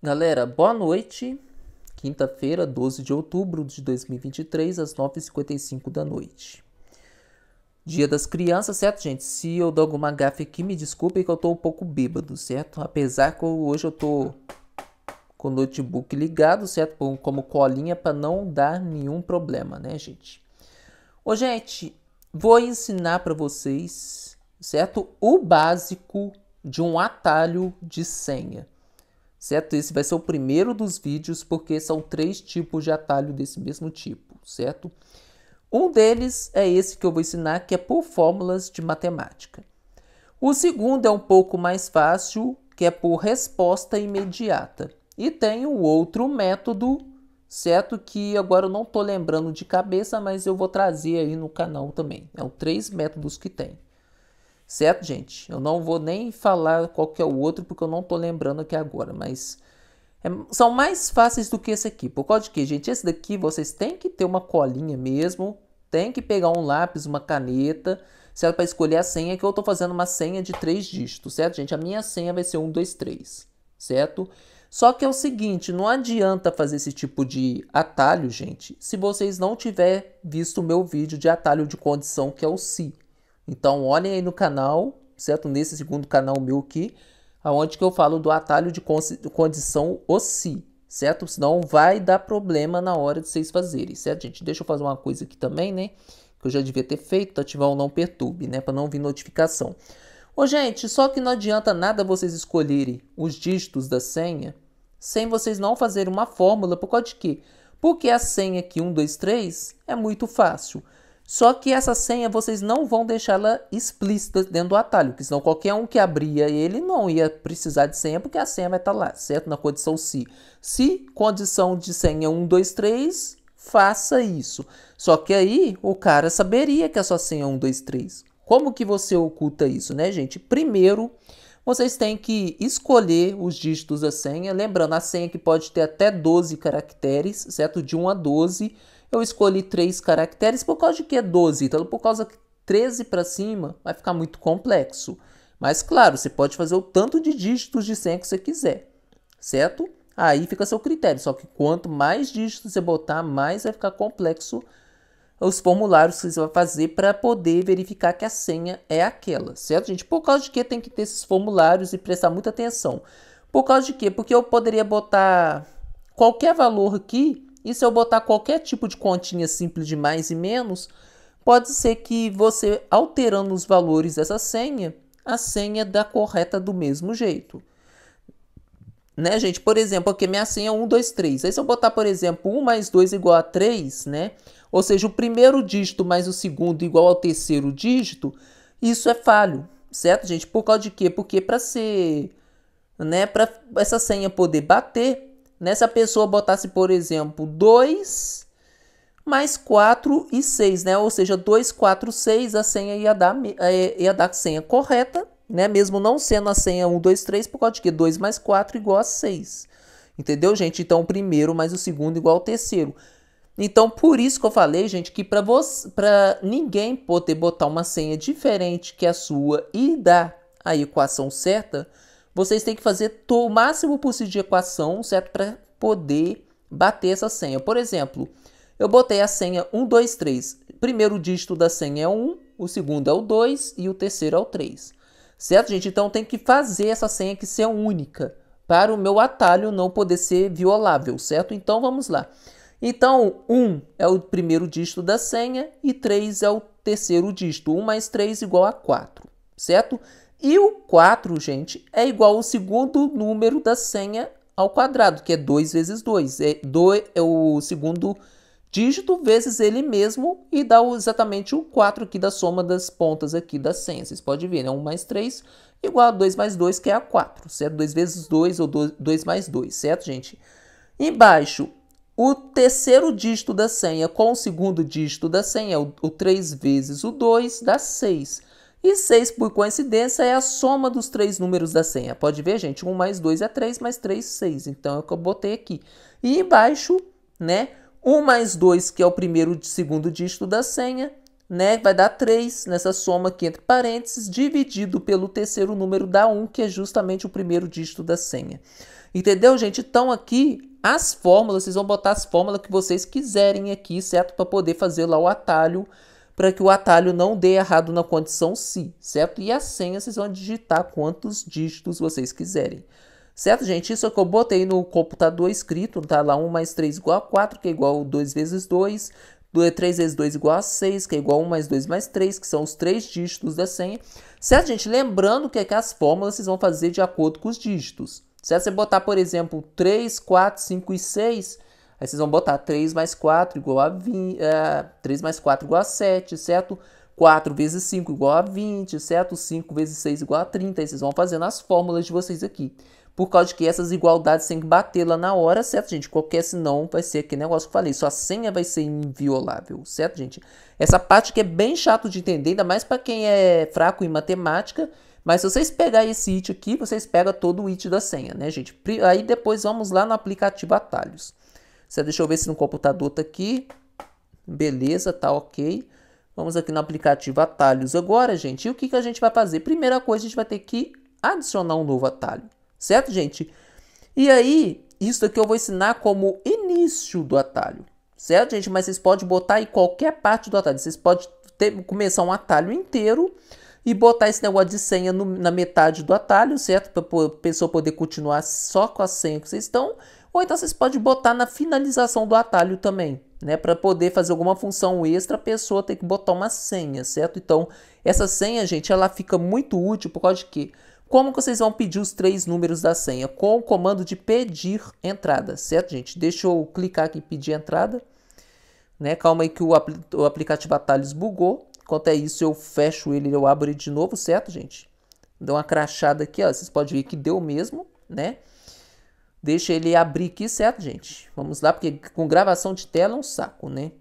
Galera, boa noite. Quinta-feira, 12 de outubro de 2023, às 9h55 da noite. Dia das crianças, certo, gente? Se eu dou alguma gafe aqui, me desculpem que eu tô um pouco bêbado, certo? Apesar que eu, hoje eu tô com o notebook ligado, certo? Como colinha para não dar nenhum problema, né, gente? Ô, gente, vou ensinar para vocês, certo? O básico de um atalho de senha certo? Esse vai ser o primeiro dos vídeos, porque são três tipos de atalho desse mesmo tipo, certo? Um deles é esse que eu vou ensinar, que é por fórmulas de matemática. O segundo é um pouco mais fácil, que é por resposta imediata. E tem o outro método, certo? Que agora eu não estou lembrando de cabeça, mas eu vou trazer aí no canal também. É três métodos que tem. Certo, gente? Eu não vou nem falar qual que é o outro, porque eu não estou lembrando aqui agora, mas é, são mais fáceis do que esse aqui. Por causa de que, gente? Esse daqui vocês têm que ter uma colinha mesmo, tem que pegar um lápis, uma caneta, certo? Para escolher a senha, que eu estou fazendo uma senha de três dígitos, certo, gente? A minha senha vai ser três certo? Só que é o seguinte, não adianta fazer esse tipo de atalho, gente, se vocês não tiverem visto o meu vídeo de atalho de condição, que é o Si então olhem aí no canal, certo? Nesse segundo canal meu aqui, aonde que eu falo do atalho de condição OSI, certo? Senão vai dar problema na hora de vocês fazerem, certo, gente? Deixa eu fazer uma coisa aqui também, né? Que eu já devia ter feito, ativar tá? o não perturbe, né? Para não vir notificação. Ô, gente, só que não adianta nada vocês escolherem os dígitos da senha sem vocês não fazerem uma fórmula. Por causa de quê? Porque a senha aqui, 1, 2, 3, é muito fácil. Só que essa senha vocês não vão deixar ela explícita dentro do atalho, porque senão qualquer um que abria ele não ia precisar de senha, porque a senha vai estar tá lá, certo? Na condição se. Se condição de senha 1, 2, 3, faça isso. Só que aí o cara saberia que a sua senha é 1, 2, 3. Como que você oculta isso, né, gente? Primeiro, vocês têm que escolher os dígitos da senha. Lembrando, a senha que pode ter até 12 caracteres, certo? De 1 a 12 caracteres eu escolhi três caracteres por causa de que é 12, então por causa que 13 para cima vai ficar muito complexo. Mas claro, você pode fazer o tanto de dígitos de senha que você quiser, certo? Aí fica seu critério, só que quanto mais dígitos você botar, mais vai ficar complexo os formulários que você vai fazer para poder verificar que a senha é aquela, certo, gente? Por causa de que tem que ter esses formulários e prestar muita atenção. Por causa de quê? Porque eu poderia botar qualquer valor aqui e se eu botar qualquer tipo de continha simples de mais e menos, pode ser que você alterando os valores dessa senha, a senha dá correta do mesmo jeito. Né, gente? Por exemplo, aqui minha senha é 1, 2, 3. Aí se eu botar, por exemplo, 1 mais 2 igual a 3, né? Ou seja, o primeiro dígito mais o segundo igual ao terceiro dígito, isso é falho, certo, gente? Por causa de quê? Porque para ser, né, para essa senha poder bater, Nessa né? pessoa botasse, por exemplo, 2 mais 4 e 6, né? Ou seja, 2, 4, 6, a senha ia dar, eh, ia dar senha correta, né? Mesmo não sendo a senha 1, 2, 3, por causa de que 2 mais 4 igual a 6. Entendeu, gente? Então, o primeiro mais o segundo igual ao terceiro. Então, por isso que eu falei, gente, que para para ninguém poder botar uma senha diferente que a sua e dar a equação certa, vocês têm que fazer o máximo possível de equação, certo? Para poder bater essa senha. Por exemplo, eu botei a senha 1, 2, 3. Primeiro dígito da senha é 1, o segundo é o 2 e o terceiro é o 3. Certo, gente? Então tem que fazer essa senha que ser única para o meu atalho não poder ser violável, certo? Então vamos lá. Então, 1 é o primeiro dígito da senha e 3 é o terceiro dígito. 1 mais 3 é igual a 4, certo? E o 4, gente, é igual ao segundo número da senha ao quadrado, que é 2 vezes 2. É, é o segundo dígito vezes ele mesmo e dá exatamente o 4 aqui da soma das pontas aqui da senha. Vocês podem ver, né? 1 mais 3 igual a 2 mais 2, que é a 4, certo? 2 vezes 2 ou 2 mais 2, certo, gente? Embaixo, o terceiro dígito da senha com o segundo dígito da senha, o, 3 vezes o 2 dá 6. 6. E 6, por coincidência, é a soma dos três números da senha. Pode ver, gente? 1 mais 2 é 3, mais 3, 6. Então, é o que eu botei aqui. E embaixo, né? 1 mais 2, que é o primeiro e segundo dígito da senha, né? Vai dar 3 nessa soma aqui entre parênteses, dividido pelo terceiro número da 1, que é justamente o primeiro dígito da senha. Entendeu, gente? Então, aqui, as fórmulas, vocês vão botar as fórmulas que vocês quiserem aqui, certo? Para poder fazer lá o atalho para que o atalho não dê errado na condição se, certo? E a senha vocês vão digitar quantos dígitos vocês quiserem. Certo, gente? Isso é que eu botei no computador escrito, tá lá 1 mais 3 igual a 4, é que é igual a 2 vezes 2, 3 vezes 2 igual a 6, que é igual a 1 mais 2 mais 3, que são os três dígitos da senha. Certo, gente? Lembrando que, é que as fórmulas vocês vão fazer de acordo com os dígitos. Certo? Você botar, por exemplo, 3, 4, 5 e 6, Aí vocês vão botar 3 mais 4 igual a 20, uh, 3 mais 4 igual a 7, certo? 4 vezes 5 igual a 20, certo? 5 vezes 6 igual a 30. Aí vocês vão fazendo as fórmulas de vocês aqui. Por causa de que essas igualdades têm que bater lá na hora, certo, gente? Qualquer senão vai ser aquele negócio que eu falei. Sua senha vai ser inviolável, certo, gente? Essa parte que é bem chato de entender, ainda mais para quem é fraco em matemática. Mas se vocês pegarem esse it aqui, vocês pegam todo o it da senha, né, gente? Aí depois vamos lá no aplicativo atalhos. Certo? Deixa eu ver se no computador tá aqui. Beleza, tá ok. Vamos aqui no aplicativo atalhos agora, gente. E o que, que a gente vai fazer? Primeira coisa, a gente vai ter que adicionar um novo atalho. Certo, gente? E aí, isso aqui eu vou ensinar como início do atalho. Certo, gente? Mas vocês podem botar em qualquer parte do atalho. Vocês podem ter, começar um atalho inteiro e botar esse negócio de senha no, na metade do atalho, certo? Para a pessoa poder continuar só com a senha que vocês estão. Ou então vocês podem botar na finalização do atalho também, né? Para poder fazer alguma função extra, a pessoa tem que botar uma senha, certo? Então, essa senha, gente, ela fica muito útil por causa de quê? Como que vocês vão pedir os três números da senha? Com o comando de pedir entrada, certo, gente? Deixa eu clicar aqui pedir entrada. Né? Calma aí que o, apl o aplicativo Atalhos bugou. Enquanto é isso, eu fecho ele e eu abro ele de novo, certo, gente? Dá uma crachada aqui, ó. Vocês podem ver que deu mesmo, né? Deixa ele abrir aqui, certo, gente? Vamos lá, porque com gravação de tela é um saco, né?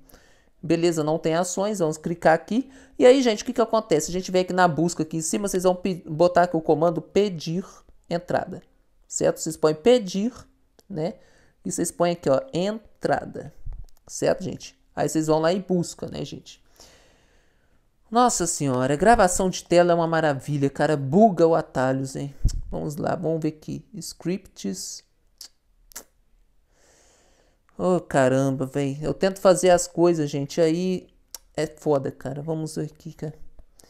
Beleza, não tem ações, vamos clicar aqui. E aí, gente, o que, que acontece? A gente vem aqui na busca aqui em cima, vocês vão botar aqui o comando pedir entrada, certo? Vocês põem pedir, né? E vocês põem aqui, ó, entrada, certo, gente? Aí vocês vão lá e busca, né, gente? Nossa senhora, gravação de tela é uma maravilha, cara, buga o atalhos, hein? Vamos lá, vamos ver aqui, scripts, Oh, caramba, velho. Eu tento fazer as coisas, gente. Aí é foda, cara. Vamos ver aqui, cara. É.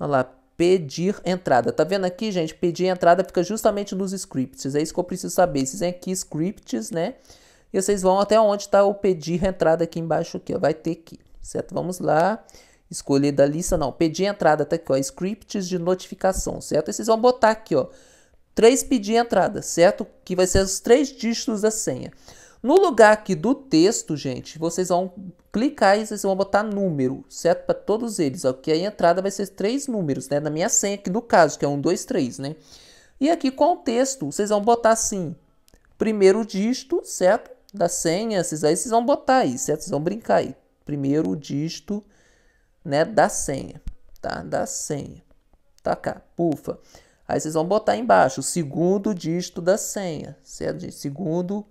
Olha lá. Pedir entrada. Tá vendo aqui, gente? Pedir entrada fica justamente nos scripts. É isso que eu preciso saber. Vocês vêm aqui, scripts, né? E vocês vão até onde tá o pedir entrada aqui embaixo. Aqui, ó. Vai ter aqui, certo? Vamos lá. Escolher da lista, não. Pedir entrada, tá aqui, ó. Scripts de notificação, certo? E vocês vão botar aqui, ó três pedir entrada, certo? Que vai ser os três dígitos da senha. No lugar aqui do texto, gente, vocês vão clicar e vocês vão botar número, certo? Para todos eles, ó, que a entrada vai ser três números, né? Na minha senha aqui no caso, que é um, dois, três, né? E aqui com o texto, vocês vão botar assim, primeiro dígito, certo? Da senha, vocês aí vocês vão botar aí, certo? Vocês vão brincar aí. Primeiro dígito, né, da senha, tá? Da senha. Tá cá, pufa. Aí vocês vão botar embaixo o segundo dígito da senha, certo? Segundo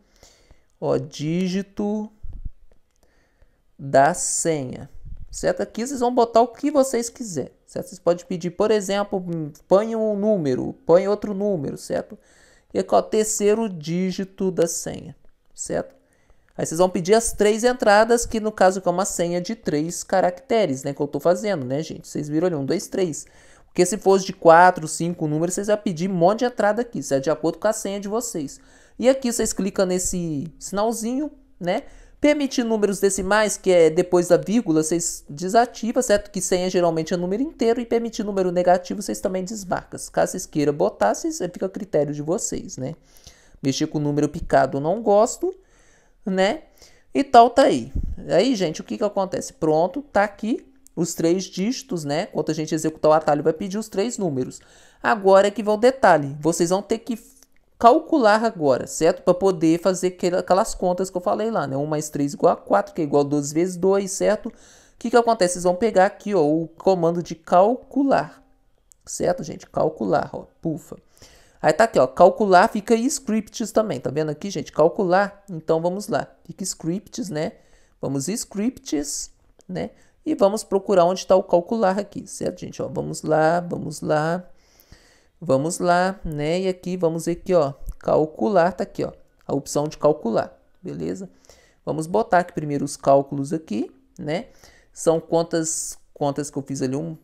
ó, dígito da senha, certo? Aqui vocês vão botar o que vocês quiserem, certo? Vocês podem pedir, por exemplo, põe um número, põe outro número, certo? E aqui, ó, terceiro dígito da senha, certo? Aí vocês vão pedir as três entradas, que no caso é uma senha de três caracteres, né? Que eu estou fazendo, né, gente? Vocês viram ali, um, dois, três. Porque se fosse de 4, 5 números, vocês vão pedir um monte de entrada aqui. Isso é de acordo com a senha de vocês. E aqui vocês clicam nesse sinalzinho, né? Permitir números decimais, que é depois da vírgula, vocês desativam, certo? Que senha geralmente é número inteiro. E permitir número negativo, vocês também desmarcam. Caso vocês queiram botar, vocês, fica a critério de vocês, né? Mexer com número picado, não gosto, né? E tal, tá aí. Aí, gente, o que que acontece? Pronto, tá aqui os três dígitos, né? Quando a gente executar o atalho, vai pedir os três números. Agora é que vai o detalhe. Vocês vão ter que calcular agora, certo? Para poder fazer aquelas contas que eu falei lá, né? 1 mais 3 igual a 4, que é igual a 12 vezes 2, certo? O que, que acontece? Vocês vão pegar aqui ó, o comando de calcular, certo, gente? Calcular, ó, pufa. Aí tá aqui, ó, calcular fica scripts também, tá vendo aqui, gente? Calcular, então vamos lá, fica scripts, né? Vamos scripts, né? E vamos procurar onde está o calcular aqui, certo, gente? Ó, vamos lá, vamos lá, vamos lá, né? E aqui, vamos ver aqui, ó, calcular, tá aqui, ó, a opção de calcular, beleza? Vamos botar aqui primeiro os cálculos aqui, né? São quantas contas que eu fiz ali, um,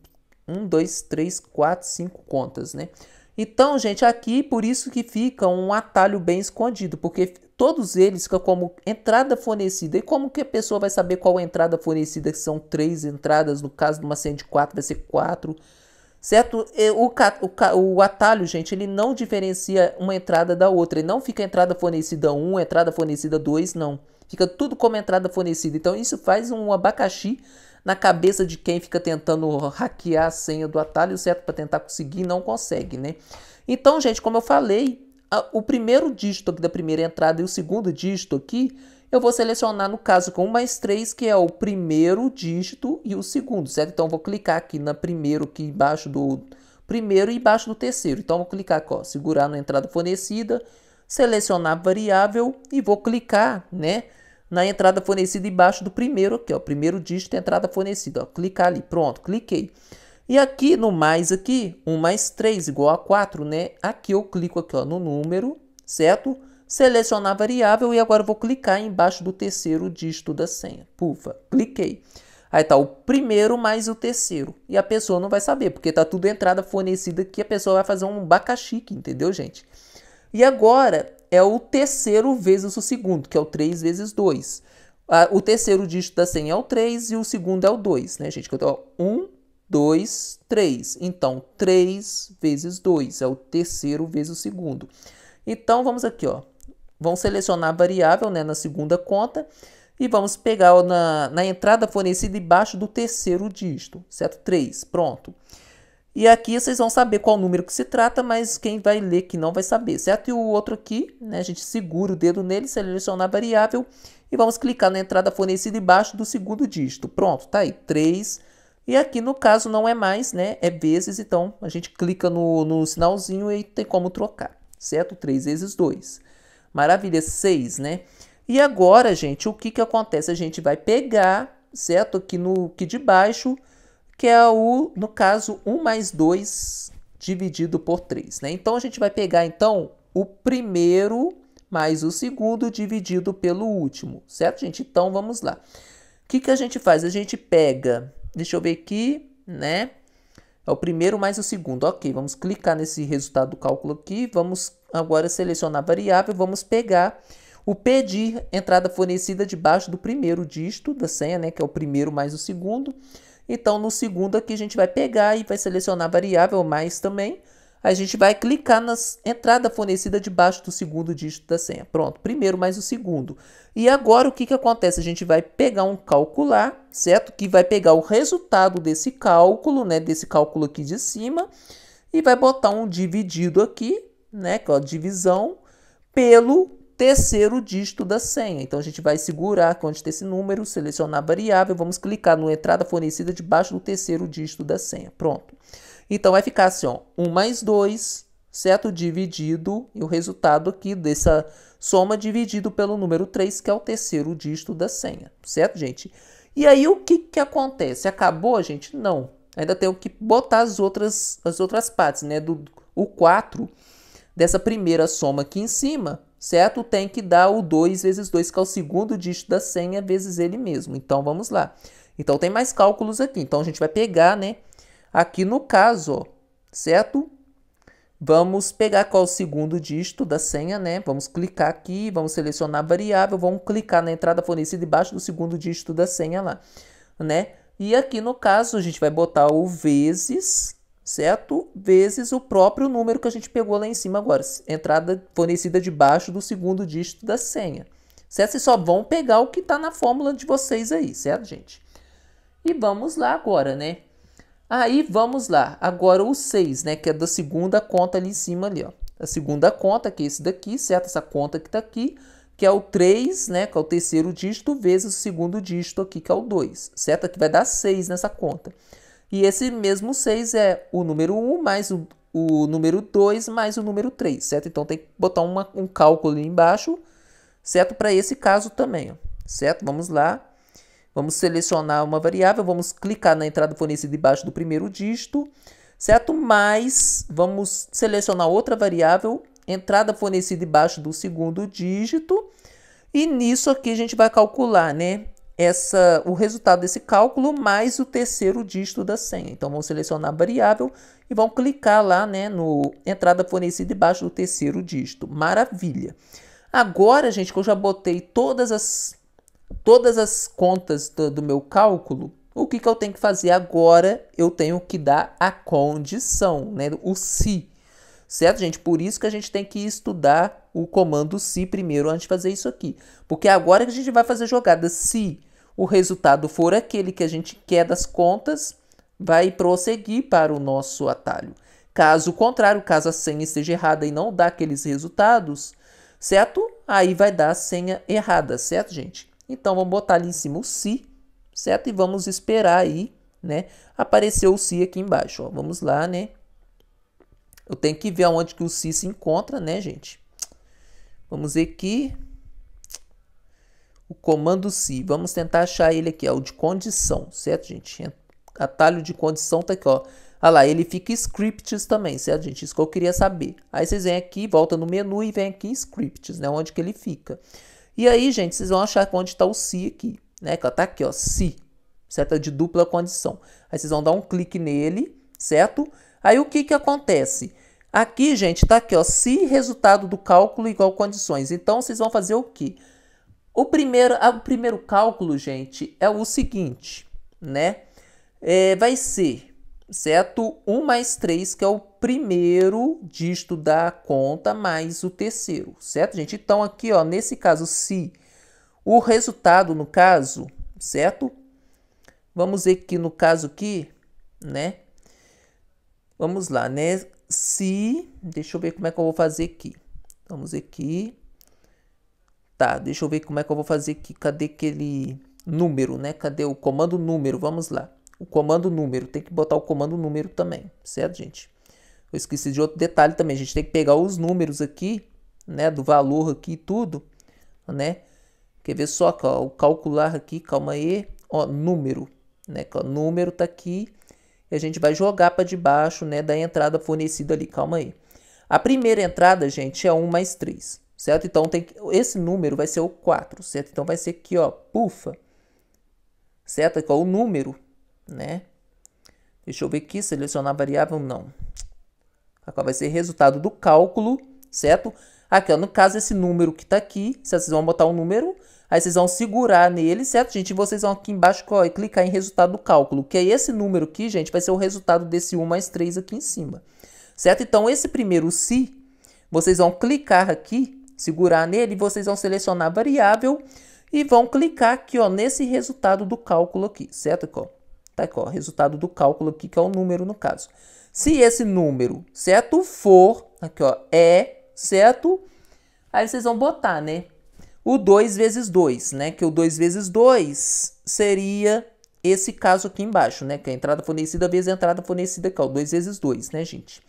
um, dois, três, quatro, cinco contas, né? Então, gente, aqui por isso que fica um atalho bem escondido, porque todos eles como entrada fornecida. E como que a pessoa vai saber qual a entrada fornecida? Que são três entradas, no caso de uma senha de quatro vai ser quatro. Certo? O, o, o atalho, gente, ele não diferencia uma entrada da outra. Ele não fica entrada fornecida 1, um, entrada fornecida 2, não. Fica tudo como entrada fornecida. Então isso faz um abacaxi na cabeça de quem fica tentando hackear a senha do atalho, certo? Para tentar conseguir, não consegue, né? Então, gente, como eu falei, a, o primeiro dígito aqui da primeira entrada e o segundo dígito aqui, eu vou selecionar no caso com mais três que é o primeiro dígito e o segundo, certo? Então, vou clicar aqui na primeiro, aqui embaixo do primeiro e embaixo do terceiro. Então, vou clicar aqui, ó, segurar na entrada fornecida, selecionar variável e vou clicar, né? na entrada fornecida embaixo do primeiro aqui, ó, primeiro dígito, entrada fornecida, ó, clicar ali, pronto, cliquei. E aqui no mais aqui, 1 mais 3 igual a 4, né? Aqui eu clico aqui ó, no número, certo? Selecionar a variável e agora vou clicar embaixo do terceiro dígito da senha. Pufa, cliquei. Aí tá o primeiro mais o terceiro. E a pessoa não vai saber, porque tá tudo entrada fornecida aqui, a pessoa vai fazer um bacaxique, entendeu, gente? E agora é o terceiro vezes o segundo, que é o 3 vezes 2. Ah, o terceiro dígito da senha é o 3 e o segundo é o 2, né, gente? Então, ó, 1, 2, 3. Então, 3 vezes 2 é o terceiro vezes o segundo. Então, vamos aqui, ó. Vamos selecionar a variável né, na segunda conta e vamos pegar na, na entrada fornecida embaixo do terceiro dígito, certo? 3, pronto. E aqui vocês vão saber qual número que se trata, mas quem vai ler que não vai saber, certo? E o outro aqui, né, a gente segura o dedo nele, selecionar a variável e vamos clicar na entrada fornecida embaixo do segundo dígito. Pronto, tá aí, 3 e aqui no caso não é mais, né? É vezes, então a gente clica no, no sinalzinho e tem como trocar, certo? 3 vezes 2. Maravilha, 6, né? E agora, gente, o que, que acontece? A gente vai pegar, certo? Aqui no aqui de baixo, que é o, no caso, 1 mais 2 dividido por 3, né? Então a gente vai pegar, então, o primeiro mais o segundo dividido pelo último, certo, gente? Então vamos lá. O que, que a gente faz? A gente pega Deixa eu ver aqui, né? É o primeiro mais o segundo. Ok, vamos clicar nesse resultado do cálculo aqui. Vamos agora selecionar a variável. Vamos pegar o pedir entrada fornecida debaixo do primeiro dígito da senha, né? Que é o primeiro mais o segundo. Então, no segundo aqui, a gente vai pegar e vai selecionar a variável mais também a gente vai clicar na entrada fornecida debaixo do segundo dígito da senha. Pronto, primeiro mais o segundo. E agora o que, que acontece? A gente vai pegar um calcular, certo? Que vai pegar o resultado desse cálculo, né? Desse cálculo aqui de cima. E vai botar um dividido aqui, né? Que é a divisão pelo terceiro dígito da senha. Então a gente vai segurar onde tem esse número, selecionar a variável, vamos clicar no entrada fornecida debaixo do terceiro dígito da senha. Pronto. Então vai ficar assim, ó, 1 mais 2, certo? Dividido, e o resultado aqui dessa soma dividido pelo número 3, que é o terceiro dígito da senha, certo, gente? E aí o que, que acontece? Acabou, gente? Não. Ainda tenho que botar as outras, as outras partes, né? Do, o 4 dessa primeira soma aqui em cima, certo? Tem que dar o 2 vezes 2, que é o segundo dígito da senha, vezes ele mesmo. Então, vamos lá. Então, tem mais cálculos aqui. Então, a gente vai pegar, né? Aqui no caso, ó, certo? Vamos pegar qual o segundo dígito da senha, né? Vamos clicar aqui, vamos selecionar a variável, vamos clicar na entrada fornecida debaixo do segundo dígito da senha lá, né? E aqui no caso a gente vai botar o vezes, certo? Vezes o próprio número que a gente pegou lá em cima agora, entrada fornecida debaixo do segundo dígito da senha. Certo? Vocês só vão pegar o que está na fórmula de vocês aí, certo, gente? E vamos lá agora, né? Aí vamos lá, agora o 6, né, que é da segunda conta ali em cima ali, ó. A segunda conta, que é esse daqui, certo? Essa conta que tá aqui, que é o 3, né, que é o terceiro dígito, vezes o segundo dígito aqui, que é o 2, certo? Aqui vai dar 6 nessa conta. E esse mesmo 6 é o número 1 mais o, o número 2 mais o número 3, certo? Então tem que botar uma, um cálculo ali embaixo, certo? Para esse caso também, ó, certo? Vamos lá. Vamos selecionar uma variável, vamos clicar na entrada fornecida debaixo do primeiro dígito, certo? Mais, vamos selecionar outra variável, entrada fornecida debaixo do segundo dígito, e nisso aqui a gente vai calcular, né? Essa, o resultado desse cálculo mais o terceiro dígito da senha. Então, vamos selecionar a variável e vamos clicar lá né, no entrada fornecida debaixo do terceiro dígito. Maravilha! Agora, gente, que eu já botei todas as todas as contas do, do meu cálculo, o que, que eu tenho que fazer agora? Eu tenho que dar a condição, né? o se. Certo, gente? Por isso que a gente tem que estudar o comando se primeiro antes de fazer isso aqui. Porque é agora que a gente vai fazer a jogada. Se o resultado for aquele que a gente quer das contas, vai prosseguir para o nosso atalho. Caso contrário, caso a senha esteja errada e não dá aqueles resultados, certo? Aí vai dar a senha errada, certo, gente? Então vamos botar ali em cima o si, certo? E vamos esperar aí, né? Apareceu o si aqui embaixo, ó. Vamos lá, né? Eu tenho que ver onde que o si se encontra, né, gente? Vamos ver aqui. O comando si. Vamos tentar achar ele aqui, ó, o de condição, certo, gente? Atalho de condição tá aqui, ó. Ah lá, ele fica scripts também, certo, gente? Isso que eu queria saber. Aí vocês vêm aqui, volta no menu e vem aqui em scripts, né? Onde que ele fica. E aí, gente, vocês vão achar onde está o si aqui, né? Que está aqui, ó, se, certo? É de dupla condição. Aí vocês vão dar um clique nele, certo? Aí o que que acontece? Aqui, gente, está aqui, ó, se resultado do cálculo igual condições. Então, vocês vão fazer o quê? O primeiro, ah, o primeiro cálculo, gente, é o seguinte, né? É, vai ser Certo? um mais três que é o primeiro dígito da conta, mais o terceiro. Certo, gente? Então, aqui, ó, nesse caso, se o resultado, no caso, certo? Vamos ver que no caso aqui, né? Vamos lá, né? Se, deixa eu ver como é que eu vou fazer aqui. Vamos aqui. Tá, deixa eu ver como é que eu vou fazer aqui. Cadê aquele número, né? Cadê o comando número? Vamos lá o comando número. Tem que botar o comando número também, certo, gente? Eu esqueci de outro detalhe também. A gente tem que pegar os números aqui, né? Do valor aqui e tudo, né? Quer ver só, ó, o calcular aqui, calma aí. Ó, número, né? Ó, número tá aqui. E a gente vai jogar para debaixo, né? Da entrada fornecida ali, calma aí. A primeira entrada, gente, é 1 mais 3, certo? Então, tem que, esse número vai ser o 4, certo? Então, vai ser aqui, ó, pufa, certo? Qual é o número né? Deixa eu ver aqui, selecionar variável, não. Qual vai ser resultado do cálculo, certo? Aqui, ó, no caso, esse número que está aqui, vocês vão botar um número, aí vocês vão segurar nele, certo, gente? E vocês vão aqui embaixo ó, clicar em resultado do cálculo, que é esse número aqui, gente, vai ser o resultado desse 1 mais 3 aqui em cima, certo? Então, esse primeiro se, vocês vão clicar aqui, segurar nele, vocês vão selecionar a variável e vão clicar aqui ó, nesse resultado do cálculo aqui, certo? Ó? Tá aqui, ó, resultado do cálculo aqui, que é o número no caso. Se esse número, certo, for, aqui, ó, é, certo? Aí vocês vão botar, né? O 2 vezes 2, né? Que o 2 vezes 2 seria esse caso aqui embaixo, né? Que é a entrada fornecida vezes a entrada fornecida aqui, ó. 2 vezes 2, né, gente?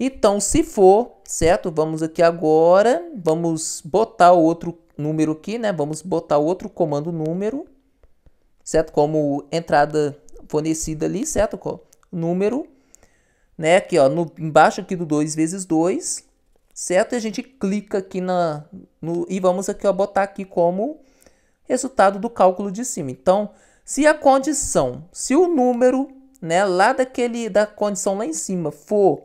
Então, se for, certo? Vamos aqui agora, vamos botar o outro número aqui, né? Vamos botar outro comando número, certo? Como entrada fornecida ali, certo? Com número, né? Aqui, ó, no, embaixo aqui do 2 vezes 2, certo? E a gente clica aqui na, no, e vamos aqui, ó, botar aqui como resultado do cálculo de cima. Então, se a condição, se o número, né, lá daquele, da condição lá em cima for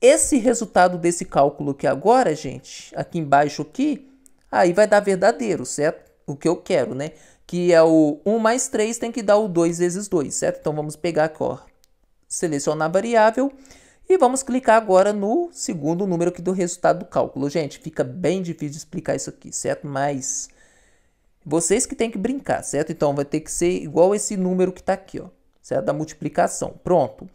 esse resultado desse cálculo aqui agora, gente, aqui embaixo aqui, aí vai dar verdadeiro, certo? O que eu quero, né? que é o 1 mais 3 tem que dar o 2 vezes 2, certo? Então vamos pegar aqui, ó, selecionar a variável e vamos clicar agora no segundo número aqui do resultado do cálculo. Gente, fica bem difícil explicar isso aqui, certo? Mas vocês que tem que brincar, certo? Então vai ter que ser igual esse número que está aqui, ó, certo? Da multiplicação. Pronto.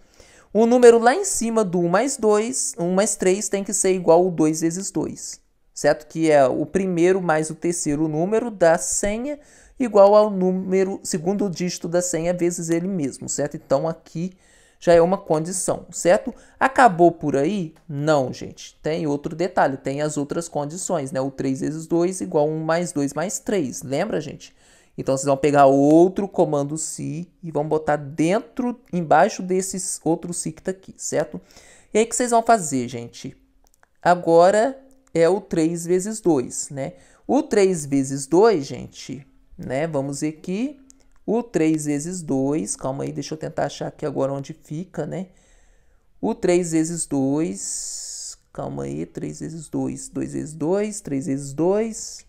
O número lá em cima do 1 mais 2, 1 mais 3 tem que ser igual ao 2 vezes 2, certo? Que é o primeiro mais o terceiro número da senha igual ao número segundo dígito da senha vezes ele mesmo, certo? Então aqui já é uma condição, certo? Acabou por aí? Não, gente. Tem outro detalhe, tem as outras condições, né? O 3 vezes 2 igual 1 mais 2 mais 3, lembra, gente? Então, vocês vão pegar outro comando si e vão botar dentro, embaixo desses outros si que tá aqui, certo? E aí, o que vocês vão fazer, gente? Agora é o 3 vezes 2, né? O 3 vezes 2, gente, né? Vamos ver aqui. O 3 vezes 2, calma aí, deixa eu tentar achar aqui agora onde fica, né? O 3 vezes 2, calma aí, 3 vezes 2, 2 vezes 2, 3 vezes 2.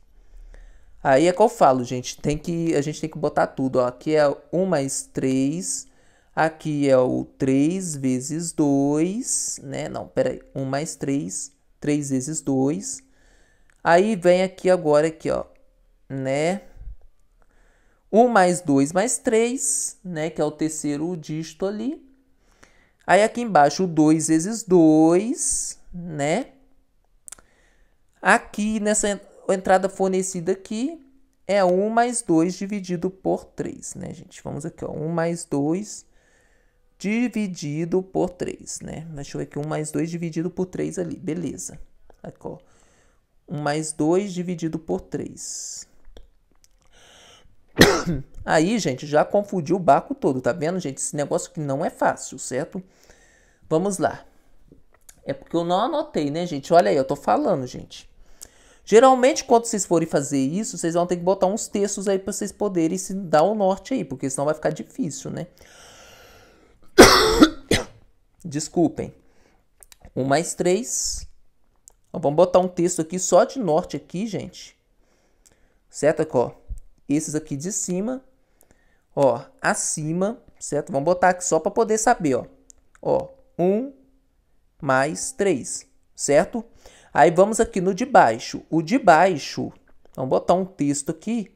Aí é que eu falo, gente, tem que, a gente tem que botar tudo, ó. Aqui é 1 mais 3, aqui é o 3 vezes 2, né? Não, peraí, 1 mais 3, 3 vezes 2. Aí vem aqui agora, aqui, ó, né? 1 mais 2 mais 3, né, que é o terceiro dígito ali. Aí aqui embaixo, 2 vezes 2, né? Aqui nessa entrada fornecida aqui é 1 mais 2 dividido por 3, né, gente? Vamos aqui, ó, 1 mais 2 dividido por 3, né? Deixa eu ver aqui, 1 mais 2 dividido por 3 ali, beleza. Aqui, ó, 1 mais 2 dividido por 3, Aí, gente, já confundiu o barco todo, tá vendo, gente? Esse negócio que não é fácil, certo? Vamos lá. É porque eu não anotei, né, gente? Olha aí, eu tô falando, gente. Geralmente, quando vocês forem fazer isso, vocês vão ter que botar uns textos aí para vocês poderem se dar o um norte aí, porque senão vai ficar difícil, né? Desculpem. um mais três. Vamos botar um texto aqui só de norte aqui, gente. Certo? Aqui, ó esses aqui de cima, ó, acima, certo? Vamos botar aqui só para poder saber, ó. Ó, 1 mais 3, certo? Aí vamos aqui no de baixo. O de baixo, vamos botar um texto aqui,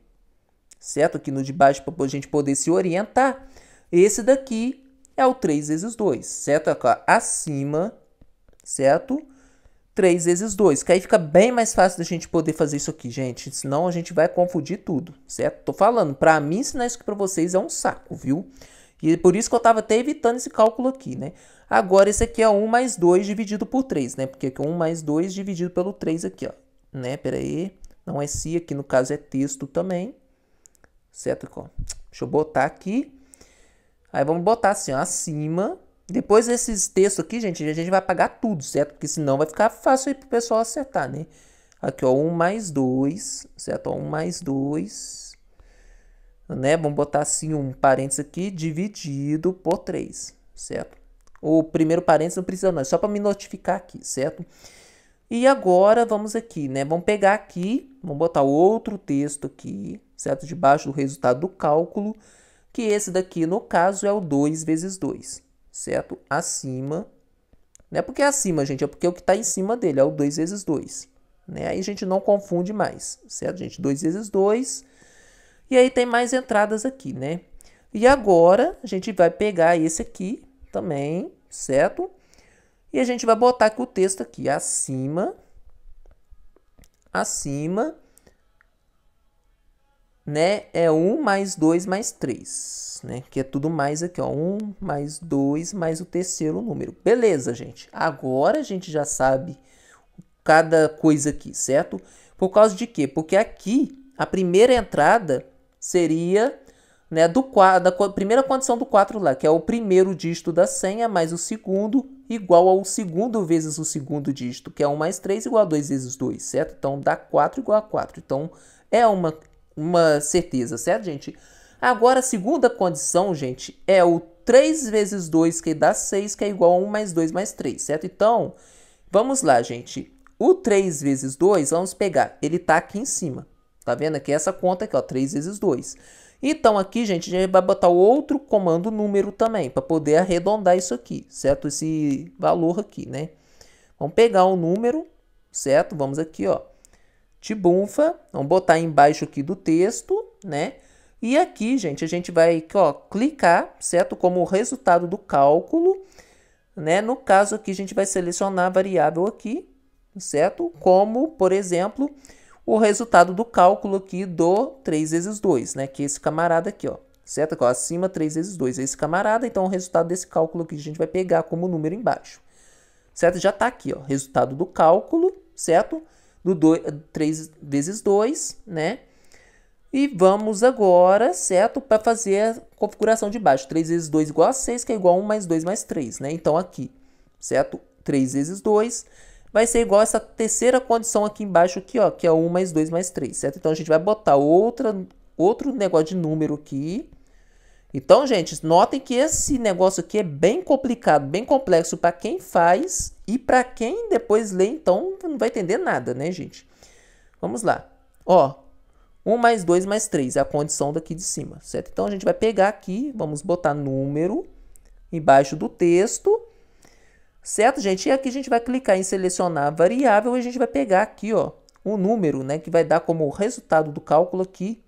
certo? Aqui no de baixo para a gente poder se orientar. Esse daqui é o 3 vezes 2, certo? Acima, certo? 3 vezes 2, que aí fica bem mais fácil da gente poder fazer isso aqui, gente, senão a gente vai confundir tudo, certo? Tô falando, pra mim ensinar isso aqui pra vocês é um saco, viu? E por isso que eu tava até evitando esse cálculo aqui, né? Agora, esse aqui é 1 mais 2 dividido por 3, né? Porque aqui é 1 mais 2 dividido pelo 3 aqui, ó. Né? Pera aí. Não é si, aqui no caso é texto também. Certo? Deixa eu botar aqui. Aí vamos botar assim, ó, acima depois desses textos aqui, gente, a gente vai apagar tudo, certo? Porque senão vai ficar fácil aí pro pessoal acertar, né? Aqui, ó, 1 mais 2, certo? Ó, 1 mais 2, né? Vamos botar assim um parênteses aqui, dividido por 3, certo? O primeiro parênteses não precisa não, é só para me notificar aqui, certo? E agora vamos aqui, né? Vamos pegar aqui, vamos botar outro texto aqui, certo? Debaixo do resultado do cálculo, que esse daqui, no caso, é o 2 vezes 2, certo? Acima. Não é porque é acima, gente, é porque é o que está em cima dele, é o 2 vezes 2. Né? Aí a gente não confunde mais, certo, gente? 2 vezes 2. E aí tem mais entradas aqui, né? E agora a gente vai pegar esse aqui também, certo? E a gente vai botar aqui o texto aqui, acima, acima né, é 1 mais 2 mais 3, né? Que é tudo mais aqui, ó. 1 mais 2 mais o terceiro número. Beleza, gente. Agora a gente já sabe cada coisa aqui, certo? Por causa de quê? Porque aqui a primeira entrada seria né, do, da primeira condição do 4 lá, que é o primeiro dígito da senha mais o segundo igual ao segundo vezes o segundo dígito, que é 1 mais 3 igual a 2 vezes 2, certo? Então dá 4 igual a 4. Então é uma uma certeza, certo, gente? Agora, a segunda condição, gente, é o 3 vezes 2, que dá 6, que é igual a 1 mais 2 mais 3, certo? Então, vamos lá, gente. O 3 vezes 2, vamos pegar, ele está aqui em cima. Tá vendo aqui essa conta aqui, ó, 3 vezes 2. Então, aqui, gente, a gente vai botar outro comando número também, para poder arredondar isso aqui, certo? Esse valor aqui, né? Vamos pegar o um número, certo? Vamos aqui, ó tibunfa. Vamos botar embaixo aqui do texto, né? E aqui, gente, a gente vai ó, clicar, certo? Como resultado do cálculo, né? No caso aqui, a gente vai selecionar a variável aqui, certo? Como, por exemplo, o resultado do cálculo aqui do 3 vezes 2, né? Que é esse camarada aqui, ó. Certo? Aqui, ó, acima 3 vezes 2 é esse camarada. Então, o resultado desse cálculo aqui a gente vai pegar como número embaixo. Certo? Já está aqui, ó. Resultado do cálculo, certo? do 2, 3 vezes 2, né? E vamos agora, certo? Para fazer a configuração de baixo. 3 vezes 2 igual a 6, que é igual a 1 mais 2 mais 3, né? Então, aqui, certo? 3 vezes 2 vai ser igual a essa terceira condição aqui embaixo, aqui, ó, que é 1 mais 2 mais 3, certo? Então, a gente vai botar outra, outro negócio de número aqui, então, gente, notem que esse negócio aqui é bem complicado, bem complexo para quem faz e para quem depois lê, então não vai entender nada, né, gente? Vamos lá. Ó, 1 mais 2 mais 3 é a condição daqui de cima, certo? Então, a gente vai pegar aqui, vamos botar número embaixo do texto, certo, gente? E aqui a gente vai clicar em selecionar variável e a gente vai pegar aqui, ó, o um número, né, que vai dar como resultado do cálculo aqui,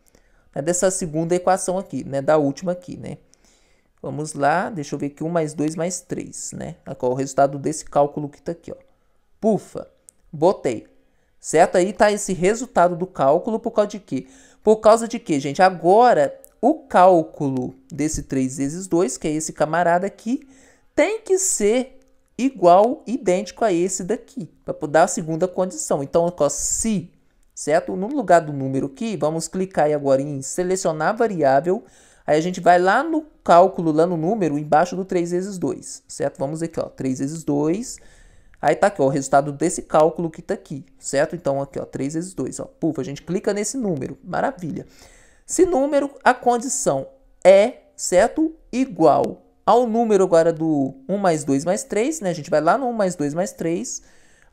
né, dessa segunda equação aqui, né, da última aqui, né. Vamos lá, deixa eu ver aqui, 1 mais 2 mais 3, né, qual é o resultado desse cálculo que está aqui, ó. Pufa, botei, certo? Aí está esse resultado do cálculo por causa de quê? Por causa de quê, gente? Agora, o cálculo desse 3 vezes 2, que é esse camarada aqui, tem que ser igual, idêntico a esse daqui, para dar a segunda condição. Então, ó, se certo? No lugar do número aqui, vamos clicar aí agora em selecionar variável, aí a gente vai lá no cálculo, lá no número, embaixo do 3 vezes 2, certo? Vamos aqui, ó, 3 vezes 2, aí tá aqui, ó, o resultado desse cálculo que tá aqui, certo? Então aqui, ó, 3 vezes 2, ó, puf, a gente clica nesse número, maravilha. Se número, a condição é, certo? Igual ao número agora do 1 mais 2 mais 3, né? A gente vai lá no 1 mais 2 mais 3,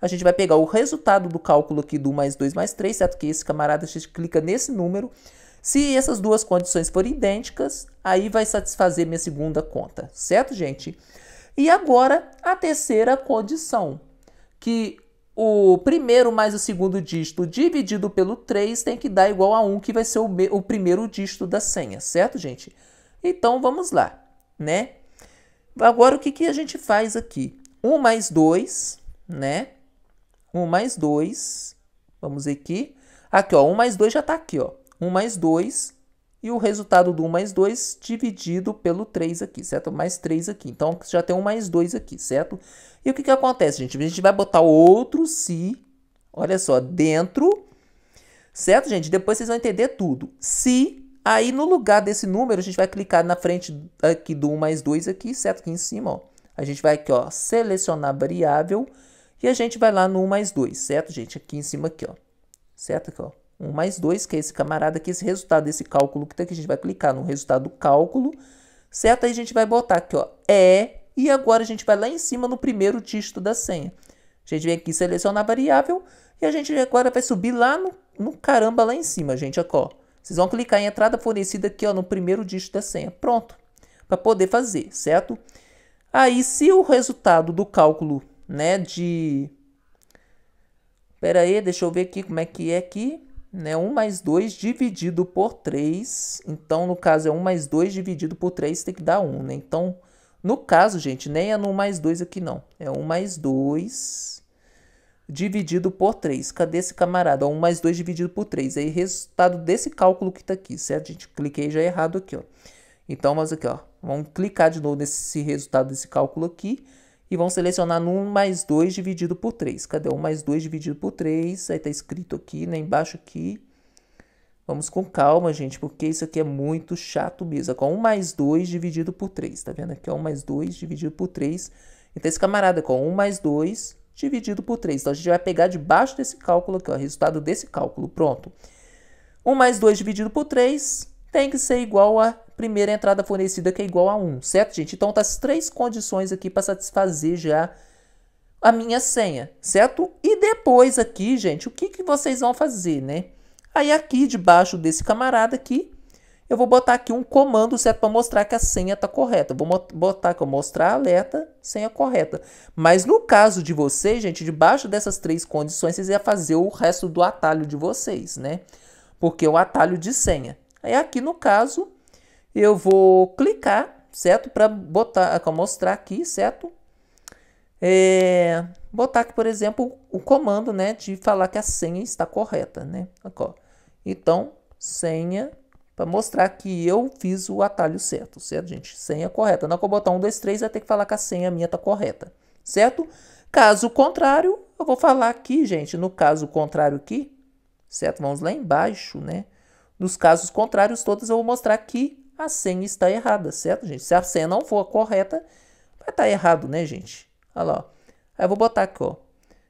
a gente vai pegar o resultado do cálculo aqui do mais 2 mais 3, certo? Que esse camarada a gente clica nesse número. Se essas duas condições forem idênticas, aí vai satisfazer minha segunda conta, certo, gente? E agora a terceira condição, que o primeiro mais o segundo dígito dividido pelo 3 tem que dar igual a 1, que vai ser o, o primeiro dígito da senha, certo, gente? Então vamos lá, né? Agora o que, que a gente faz aqui? 1 mais 2, né? 1 mais 2, vamos ver aqui. Aqui, ó, 1 mais 2 já está aqui, ó. 1 mais 2 e o resultado do 1 mais 2 dividido pelo 3 aqui, certo? Mais 3 aqui. Então, já tem 1 mais 2 aqui, certo? E o que, que acontece, gente? A gente vai botar outro se, olha só, dentro, certo, gente? Depois vocês vão entender tudo. Se, aí no lugar desse número, a gente vai clicar na frente aqui do 1 mais 2 aqui, certo? Aqui em cima, ó. A gente vai aqui, ó, selecionar variável e a gente vai lá no 1 mais 2, certo, gente? Aqui em cima aqui, ó. Certo? Aqui, ó. 1 mais 2, que é esse camarada aqui, esse resultado desse cálculo que tá aqui. A gente vai clicar no resultado do cálculo, certo? Aí a gente vai botar aqui, ó, é. E agora a gente vai lá em cima no primeiro dígito da senha. A gente vem aqui selecionar a variável e a gente agora vai subir lá no, no caramba lá em cima, gente, aqui, ó. Vocês vão clicar em entrada fornecida aqui, ó, no primeiro dígito da senha. Pronto. Para poder fazer, certo? Aí, se o resultado do cálculo né, de... Pera aí, deixa eu ver aqui como é que é aqui. Né, 1 mais 2 dividido por 3. Então, no caso, é 1 mais 2 dividido por 3, tem que dar 1, né? Então, no caso, gente, nem é no mais 2 aqui, não. É 1 mais 2 dividido por 3. Cadê esse camarada? um 1 mais 2 dividido por 3. Aí, resultado desse cálculo que está aqui, certo, gente? Cliquei já errado aqui, ó. Então, vamos aqui, ó. Vamos clicar de novo nesse resultado desse cálculo aqui e vão selecionar no 1 mais 2 dividido por 3. Cadê 1 mais 2 dividido por 3? Aí está escrito aqui, né, embaixo aqui. Vamos com calma, gente, porque isso aqui é muito chato mesmo. Com 1 mais 2 dividido por 3, tá vendo? Aqui 1 mais 2 dividido por 3. Então, esse camarada com 1 mais 2 dividido por 3. Então, a gente vai pegar debaixo desse cálculo aqui, ó, resultado desse cálculo, pronto. 1 mais 2 dividido por 3 tem que ser igual a primeira entrada fornecida que é igual a 1, certo, gente? Então, tá as três condições aqui para satisfazer já a minha senha, certo? E depois aqui, gente, o que, que vocês vão fazer, né? Aí aqui debaixo desse camarada aqui, eu vou botar aqui um comando, certo? Para mostrar que a senha está correta. vou botar que eu mostrar alerta, senha correta. Mas no caso de vocês, gente, debaixo dessas três condições, vocês iam fazer o resto do atalho de vocês, né? Porque é o atalho de senha. Aí aqui no caso, eu vou clicar, certo? Para botar, para mostrar aqui, certo? É, botar aqui, por exemplo, o comando, né? De falar que a senha está correta, né? Aqui, então, senha, para mostrar que eu fiz o atalho certo, certo, gente? Senha correta. Na é que eu botar 1, 2, 3, vai ter que falar que a senha minha está correta, certo? Caso contrário, eu vou falar aqui, gente, no caso contrário aqui, certo? Vamos lá embaixo, né? Nos casos contrários todos, eu vou mostrar que a senha está errada, certo, gente? Se a senha não for correta, vai estar tá errado, né, gente? Olha lá, ó. Aí eu vou botar aqui, ó,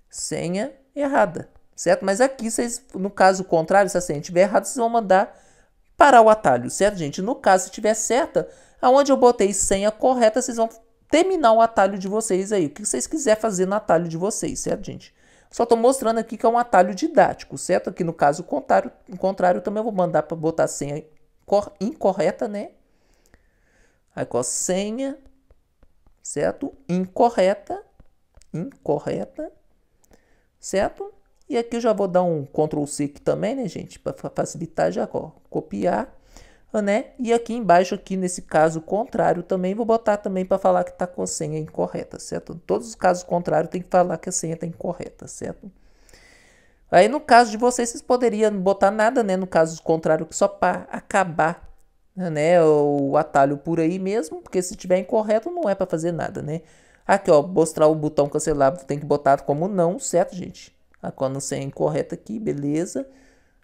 senha errada, certo? Mas aqui, vocês, no caso contrário, se a senha estiver errada, vocês vão mandar parar o atalho, certo, gente? No caso, se estiver certa, aonde eu botei senha correta, vocês vão terminar o atalho de vocês aí. O que vocês quiserem fazer no atalho de vocês, certo, gente? Só estou mostrando aqui que é um atalho didático, certo? Aqui no caso contrário, contrário também eu vou mandar para botar senha incorreta, né? Aí com a senha, certo? Incorreta, incorreta, certo? E aqui eu já vou dar um Ctrl C aqui também, né, gente? Para facilitar já, ó, copiar, né? E aqui embaixo, aqui nesse caso contrário também, vou botar também para falar que está com a senha incorreta, certo? Em todos os casos contrários tem que falar que a senha está incorreta, certo? Aí no caso de vocês, vocês poderiam botar nada, né? No caso contrário, só para acabar né? O atalho por aí mesmo, porque se tiver incorreto não é para fazer nada, né? Aqui, ó, mostrar o botão cancelar, tem que botar como não, certo, gente? Aqui, ó, no senha incorreta aqui, beleza.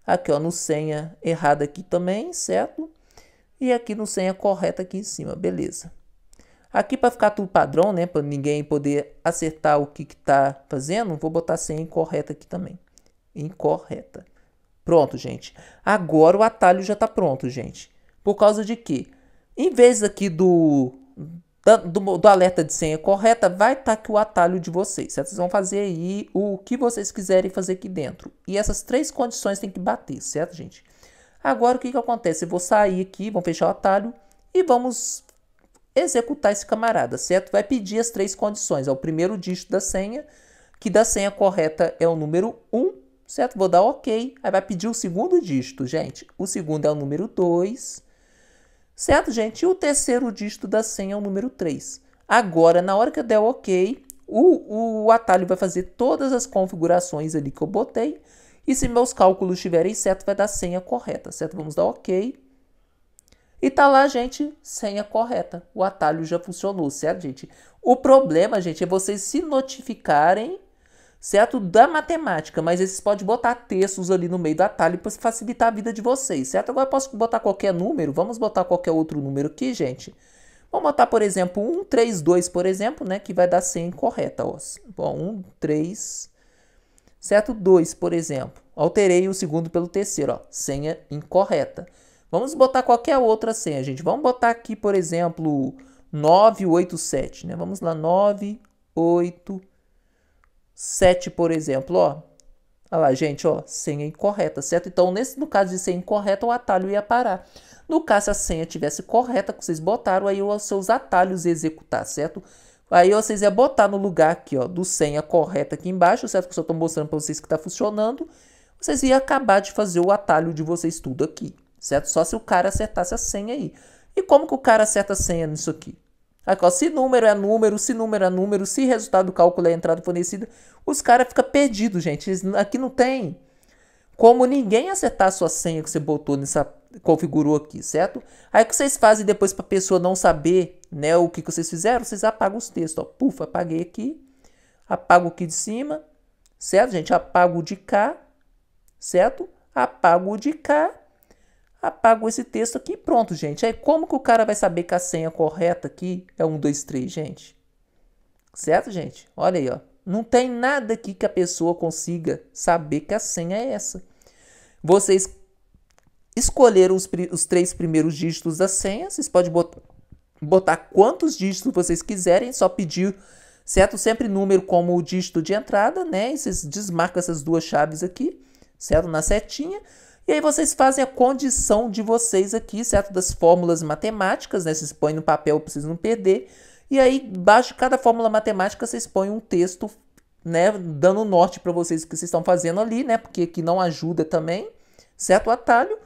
Aqui, ó, no senha errada aqui também, certo? E aqui no senha correta aqui em cima, beleza. Aqui para ficar tudo padrão, né, para ninguém poder acertar o que que tá fazendo, vou botar senha incorreta aqui também incorreta. Pronto, gente. Agora o atalho já está pronto, gente. Por causa de que, em vez aqui do, do, do alerta de senha correta, vai estar tá aqui o atalho de vocês, certo? Vocês vão fazer aí o que vocês quiserem fazer aqui dentro. E essas três condições tem que bater, certo, gente? Agora, o que, que acontece? Eu vou sair aqui, vamos fechar o atalho e vamos executar esse camarada, certo? Vai pedir as três condições. É o primeiro dígito da senha, que da senha correta é o número 1 certo? Vou dar OK. Aí vai pedir o segundo dígito, gente. O segundo é o número 2, certo, gente? E o terceiro dígito da senha é o número 3. Agora, na hora que eu der o OK, o, o atalho vai fazer todas as configurações ali que eu botei. E se meus cálculos estiverem certo vai dar a senha correta, certo? Vamos dar OK. E tá lá, gente, senha correta. O atalho já funcionou, certo, gente? O problema, gente, é vocês se notificarem certo? Da matemática, mas vocês podem botar textos ali no meio do atalho para facilitar a vida de vocês, certo? Agora eu posso botar qualquer número, vamos botar qualquer outro número aqui, gente. Vamos botar, por exemplo, 1, 3, 2, por exemplo, né? Que vai dar senha incorreta, ó. Bom, 1, 3, certo? 2, por exemplo. Alterei o segundo pelo terceiro, ó. Senha incorreta. Vamos botar qualquer outra senha, gente. Vamos botar aqui, por exemplo, 987, né? Vamos lá, 987. 7, por exemplo, ó. Olha lá, gente, ó, senha incorreta, certo? Então, nesse, no caso de senha incorreta, o atalho ia parar. No caso, se a senha tivesse correta, que vocês botaram, aí os seus atalhos ia executar, certo? Aí vocês iam botar no lugar aqui, ó, do senha correta aqui embaixo, certo? Que eu estou mostrando para vocês que está funcionando. Vocês iam acabar de fazer o atalho de vocês tudo aqui, certo? Só se o cara acertasse a senha aí. E como que o cara acerta a senha nisso aqui? Aqui, se número é número, se número é número, se resultado do cálculo é entrada fornecida, os caras ficam perdidos, gente. Eles, aqui não tem como ninguém acertar a sua senha que você botou nessa configurou aqui, certo? Aí o que vocês fazem depois para a pessoa não saber, né, o que, que vocês fizeram? Vocês apagam os textos, ó. Puf, apaguei aqui. Apago aqui de cima, certo, gente? Apago de cá, certo? Apago de cá apago esse texto aqui e pronto, gente. Aí como que o cara vai saber que a senha correta aqui é 1, 2, 3, gente? Certo, gente? Olha aí, ó. Não tem nada aqui que a pessoa consiga saber que a senha é essa. Vocês escolheram os, os três primeiros dígitos da senha. Vocês podem botar, botar quantos dígitos vocês quiserem, só pedir certo? Sempre número como o dígito de entrada, né? E vocês desmarcam essas duas chaves aqui, certo? Na setinha. E aí vocês fazem a condição de vocês aqui, certo? Das fórmulas matemáticas, né? Vocês põem no papel para vocês não perder. E aí, baixo de cada fórmula matemática, vocês põem um texto, né? Dando norte para vocês o que vocês estão fazendo ali, né? Porque aqui não ajuda também, certo? O atalho.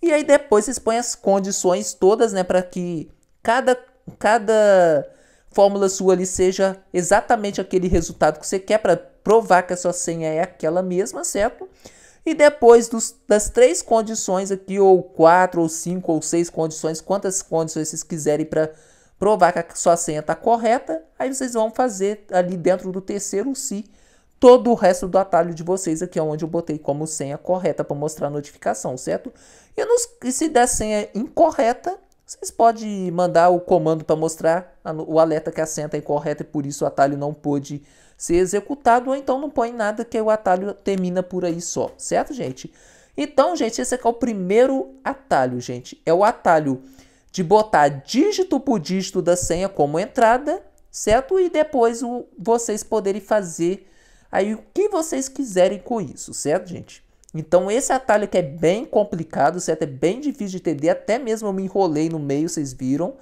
E aí depois vocês põem as condições todas, né? Para que cada, cada fórmula sua ali seja exatamente aquele resultado que você quer para provar que a sua senha é aquela mesma, certo? E depois dos, das três condições aqui, ou quatro, ou cinco, ou seis condições, quantas condições vocês quiserem para provar que a sua senha está correta, aí vocês vão fazer ali dentro do terceiro se todo o resto do atalho de vocês aqui, onde eu botei como senha correta para mostrar a notificação, certo? E, nos, e se der senha incorreta, vocês podem mandar o comando para mostrar a, o alerta que a senha está incorreta e por isso o atalho não pôde ser executado, ou então não põe nada que o atalho termina por aí só, certo, gente? Então, gente, esse aqui é o primeiro atalho, gente. É o atalho de botar dígito por dígito da senha como entrada, certo? E depois o, vocês poderem fazer aí o que vocês quiserem com isso, certo, gente? Então, esse atalho que é bem complicado, certo? É bem difícil de entender, até mesmo eu me enrolei no meio, vocês viram.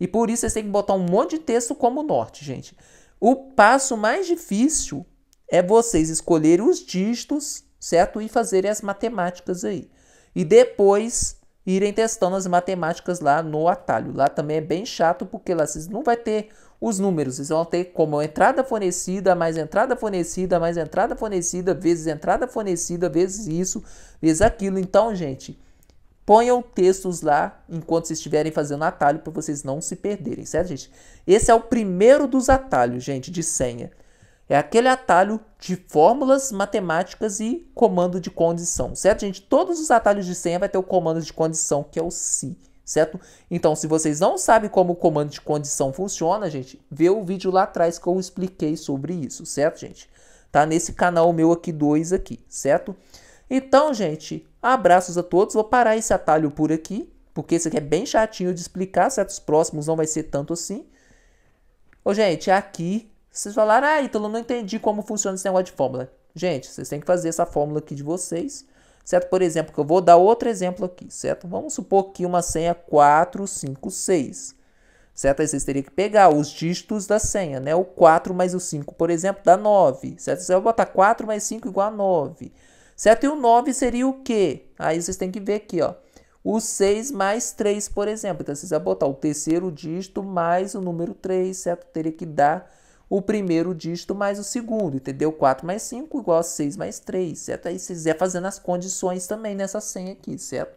E por isso vocês têm que botar um monte de texto como norte, gente. O passo mais difícil é vocês escolherem os dígitos, certo? E fazerem as matemáticas aí. E depois irem testando as matemáticas lá no atalho. Lá também é bem chato, porque lá vocês não vai ter os números, vocês vão ter como entrada fornecida, mais entrada fornecida, mais entrada fornecida, vezes entrada fornecida, vezes isso, vezes aquilo. Então, gente, Ponham textos lá enquanto vocês estiverem fazendo atalho para vocês não se perderem, certo, gente? Esse é o primeiro dos atalhos, gente, de senha. É aquele atalho de fórmulas matemáticas e comando de condição, certo, gente? Todos os atalhos de senha vai ter o comando de condição, que é o se, certo? Então, se vocês não sabem como o comando de condição funciona, gente, vê o vídeo lá atrás que eu expliquei sobre isso, certo, gente? Tá nesse canal meu aqui, dois aqui, certo? Então, gente, Abraços a todos, vou parar esse atalho por aqui, porque isso aqui é bem chatinho de explicar, certo? Os próximos não vai ser tanto assim. Ô, gente, aqui, vocês falaram, ah, Ítalo, não entendi como funciona esse negócio de fórmula. Gente, vocês têm que fazer essa fórmula aqui de vocês, certo? Por exemplo, que eu vou dar outro exemplo aqui, certo? Vamos supor que uma senha 456, certo? Aí vocês teriam que pegar os dígitos da senha, né? O 4 mais o 5, por exemplo, dá 9, certo? Você vai botar 4 mais 5 igual a 9, 7 e o 9 seria o quê? Aí vocês têm que ver aqui, ó. O 6 mais 3, por exemplo. Então, vocês vão botar o terceiro dígito mais o número 3, certo? Teria que dar o primeiro dígito mais o segundo, entendeu? 4 mais 5 igual a 6 mais 3, certo? Aí vocês vão fazendo as condições também nessa senha aqui, certo?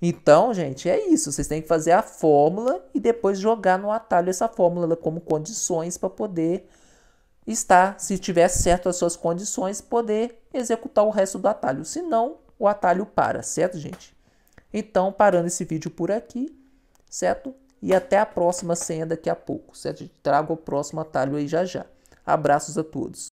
Então, gente, é isso. Vocês têm que fazer a fórmula e depois jogar no atalho essa fórmula como condições para poder está, se tiver certo as suas condições, poder executar o resto do atalho. Se não, o atalho para, certo, gente? Então, parando esse vídeo por aqui, certo? E até a próxima senha daqui a pouco, certo? Trago o próximo atalho aí já já. Abraços a todos.